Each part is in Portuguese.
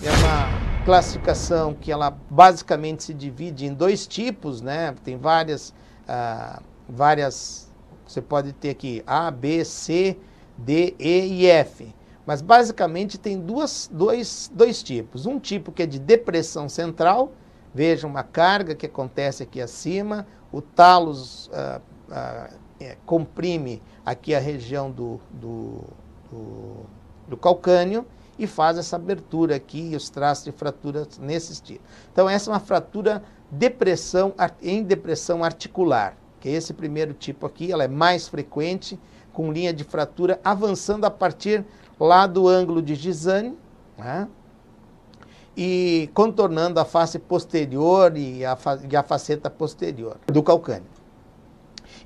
É uma classificação que ela basicamente se divide em dois tipos, né? Tem várias, ah, várias. Você pode ter aqui A, B, C, D, E e F. Mas basicamente tem duas, dois, dois tipos. Um tipo que é de depressão central, veja uma carga que acontece aqui acima, o talos ah, ah, é, comprime aqui a região do, do, do, do calcânio e faz essa abertura aqui e os traços de fratura nesse estilo. Então essa é uma fratura depressão em depressão articular, que é esse primeiro tipo aqui, ela é mais frequente, com linha de fratura avançando a partir lá do ângulo de Gisane, né? e contornando a face posterior e a, e a faceta posterior do calcâneo.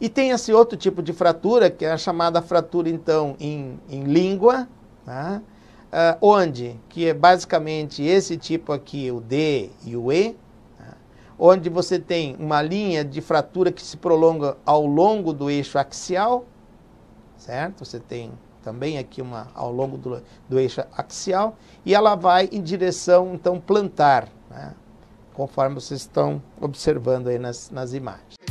E tem esse outro tipo de fratura, que é a chamada fratura, então, em, em língua, né? uh, onde, que é basicamente esse tipo aqui, o D e o E, tá? onde você tem uma linha de fratura que se prolonga ao longo do eixo axial, certo? Você tem também aqui uma ao longo do, do eixo axial, e ela vai em direção, então, plantar, né? conforme vocês estão observando aí nas, nas imagens.